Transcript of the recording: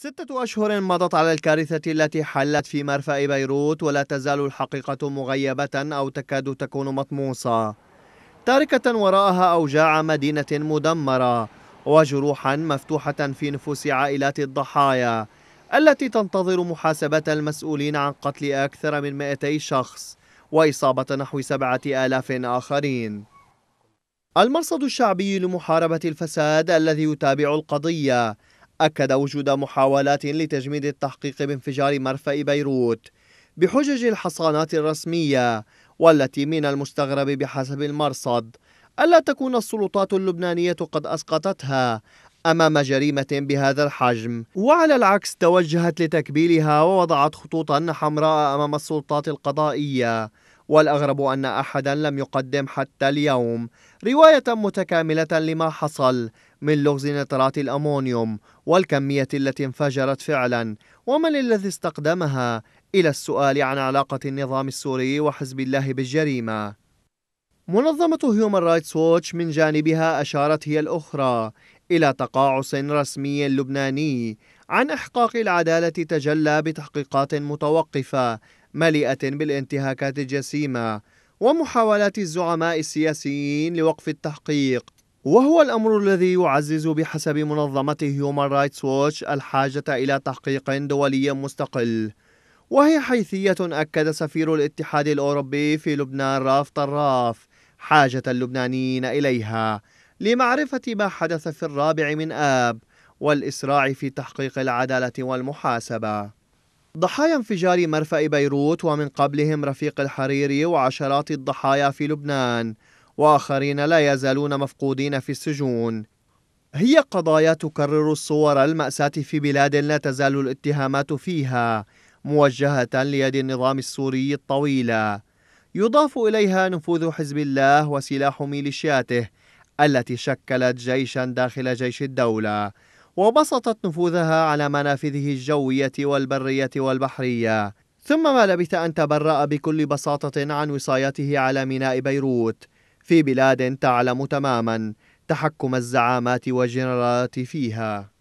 ستة أشهر مضت على الكارثة التي حلت في مرفأ بيروت ولا تزال الحقيقة مغيبة أو تكاد تكون مطموسة تاركة وراءها أوجاع مدينة مدمرة وجروحا مفتوحة في نفوس عائلات الضحايا التي تنتظر محاسبة المسؤولين عن قتل أكثر من 200 شخص وإصابة نحو سبعة آلاف آخرين المرصد الشعبي لمحاربة الفساد الذي يتابع القضية أكد وجود محاولات لتجميد التحقيق بانفجار مرفأ بيروت بحجج الحصانات الرسمية والتي من المستغرب بحسب المرصد ألا تكون السلطات اللبنانية قد أسقطتها أمام جريمة بهذا الحجم وعلى العكس توجهت لتكبيلها ووضعت خطوطا حمراء أمام السلطات القضائية والأغرب أن أحدا لم يقدم حتى اليوم رواية متكاملة لما حصل من لغز نترات الأمونيوم والكمية التي انفجرت فعلا ومن الذي استقدمها إلى السؤال عن علاقة النظام السوري وحزب الله بالجريمة منظمة هيومن رايتس ووتش من جانبها أشارت هي الأخرى إلى تقاعس رسمي لبناني عن إحقاق العدالة تجلى بتحقيقات متوقفة مليئة بالانتهاكات الجسيمة ومحاولات الزعماء السياسيين لوقف التحقيق وهو الأمر الذي يعزز بحسب منظمة هيومان رايتس ووتش الحاجة إلى تحقيق دولي مستقل وهي حيثية أكد سفير الاتحاد الأوروبي في لبنان راف طراف حاجة اللبنانيين إليها لمعرفة ما حدث في الرابع من آب والإسراع في تحقيق العدالة والمحاسبة ضحايا انفجار مرفأ بيروت ومن قبلهم رفيق الحريري وعشرات الضحايا في لبنان وآخرين لا يزالون مفقودين في السجون هي قضايا تكرر الصور المأساة في بلاد لا تزال الاتهامات فيها موجهة ليد النظام السوري الطويلة يضاف إليها نفوذ حزب الله وسلاح ميليشياته التي شكلت جيشا داخل جيش الدولة وبسطت نفوذها على منافذه الجوية والبرية والبحرية ثم ما لبث أن تبرأ بكل بساطة عن وصايته على ميناء بيروت في بلاد تعلم تماما تحكم الزعامات والجنرالات فيها